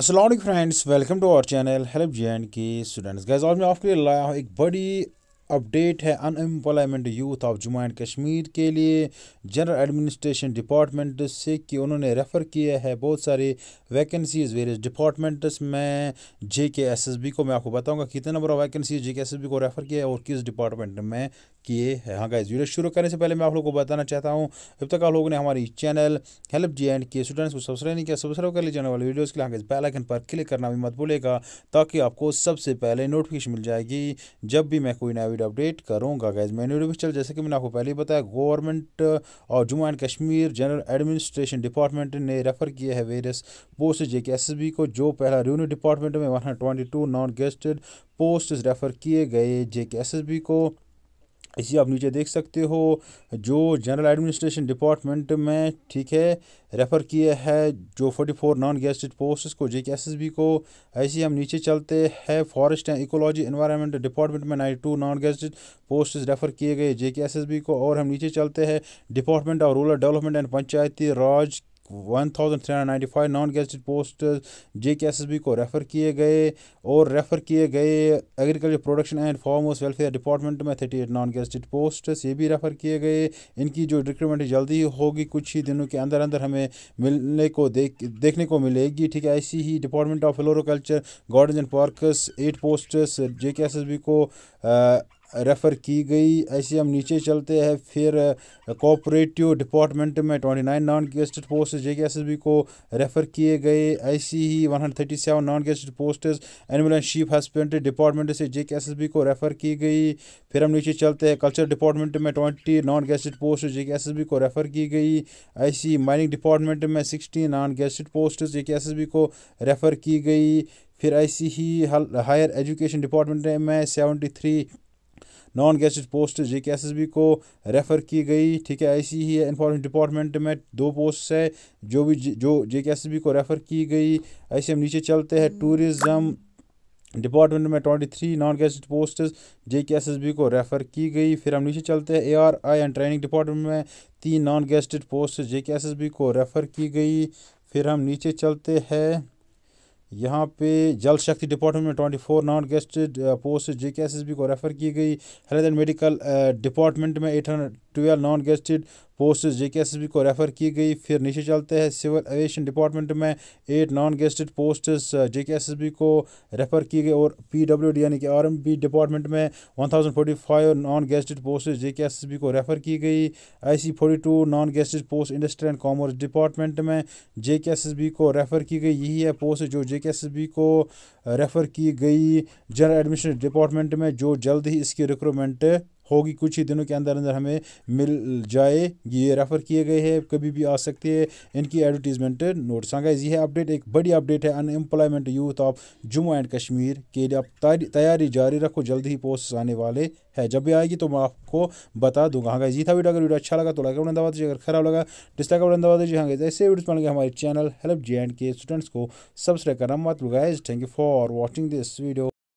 असल friends welcome to our channel help J and K students guys और मैं आपके लिए लाया हूँ एक बड़ी अपडेट है unemployment youth of Jammu and Kashmir के लिए जनरल एडमिनिस्ट्रेशन डिपार्टमेंट से कि उन्होंने रेफ़र किया है बहुत सारे वैकेंसीज़ वेरियस डिपार्टमेंट्स में जे के एस एस बी को मैं आपको बताऊंगा कितने number of vacancy J K S S B को रेफ़र किया है और किस डिपार्टमेंट में किए हैं हाँ गाइज वीडियो शुरू करने से पहले मैं आप लोगों को बताना चाहता हूँ अब तक आप लोगों ने हमारी channel help J and K students को सब्सक्राइब नहीं किया सब्सक्राइब कर लीजिए वाले वीडियोज़ के लिए हाँ बेल आइकन पर क्लिक करना भी मत भूलेगा ताकि आपको सबसे पहले नोटिफिकेशन मिल जाएगी जब भी मैं कोई नया वीडियो अपडेट करूँगा गैज मैं वीडियो चल जैसे कि मैंने आपको पहले ही बताया गवर्नमेंट uh, और Jammu and Kashmir general administration department ने रेफर किए है various post J K S को जो पहला रेवन्यू डिपार्टमेंट में one hundred twenty two non gazetted post refer किए गए जे के एस को इसी आप नीचे देख सकते हो जो जनरल एडमिनिस्ट्रेशन डिपार्टमेंट में ठीक है रेफ़र किए है जो 44 नॉन गेस्टेड पोस्ट को जे के को ऐसे हम नीचे चलते हैं forest and ecology environment department में 92 नॉन गेस्टेड पोस्ट रेफ़र किए गए जे के को और हम नीचे चलते हैं department of rural development and Panchayati Raj one thousand three ninety five non gazetted post J K S S B को रेफ़र किए गए और रेफ़र किए गए agriculture production and farm house welfare department में thirty eight non gazetted post ये भी refer किए गए इनकी जो रिक्रूटमेंट जल्दी ही होगी कुछ ही दिनों के अंदर अंदर हमें मिलने को देख देखने को मिलेगी ठीक है ऐसी ही department of floriculture garden and parks eight post J K S S B को रेफ़र की गई ऐसे हम नीचे चलते हैं फिर कोऑपरेटिव डिपार्टमेंट में twenty nine non gazetted post J K S S B को रेफ़र किए गए ऐसी ही one hundred thirty seven non gazetted post animal and sheep husbandry department से J K S S B को रेफ़र की गई फिर हम नीचे चलते हैं कल्चर डिपार्टमेंट में twenty non gazetted post J K S S B को रेफ़र की गई ऐसी माइनिंग डिपार्टमेंट में sixty non gazetted post J K S S B को रेफ़र की गई फिर ऐसी ही हायर एजुकेशन डिपार्टमेंट में seventy three non gazetted post J K S S B को रेफ़र की गई ठीक है ऐसी ही है इन्फॉर्मेशन डिपार्टमेंट में दो पोस्ट है जो भी जो J K S S B को रेफ़र की गई ऐसे हम नीचे चलते हैं टूरिज़म डिपार्टमेंट में twenty three non gazetted post J K S S B को रेफ़र की गई फिर हम नीचे चलते हैं A R I and training department में तीन non gazetted post J K S S B को रेफ़र की गई फिर हम नीचे चलते हैं यहाँ पे जल शक्ति डिपार्टमेंट में twenty four non gazetted post J K S S B को रेफ़र की गई हेल्थ एंड मेडिकल डिपार्टमेंट में eight hundred twelve non gazetted post B को रेफ़र की गई फिर नीचे चलते हैं सिविल एविएशन डिपार्टमेंट में eight non gazetted post B को रेफ़र की गई और पीडब्ल्यूडी यानी कि आरएमबी डिपार्टमेंट में 1045 नॉन गेस्टेड पोस्ट बी को रेफ़र की गई IC 42 non gazetted post industry and commerce department में बी को रेफ़र की गई यही है पोस्ट जो बी को रेफ़र की गई जनरल एडमिशन डिपार्टमेंट में जो जल्द ही इसकी रिक्रूटमेंट होगी कुछ ही दिनों के अंदर अंदर हमें मिल जाए ये रेफ़र किए गए हैं कभी भी आ सकते हैं इनकी एडवर्टीजमेंट नोट्स गाइज यह अपडेट एक बड़ी अपडेट है unemployment youth of Jammu and Kashmir के लिए आप तैयारी जारी रखो जल्द ही पोस्ट आने वाले है जब भी आएगी तो मैं आपको बता दूंगा हाँ गाइज ये था वीडियो अगर वीडियो अच्छा लगा तो लाइक दबा दीजिए अगर खराब लगा डिस्लाइक बटन दबा दीजिए हाँ गाइज ऐसे वीडियोस बन गए हमारे channel help J and K students को सब्सक्राइब करना मत guys thank you for watching this video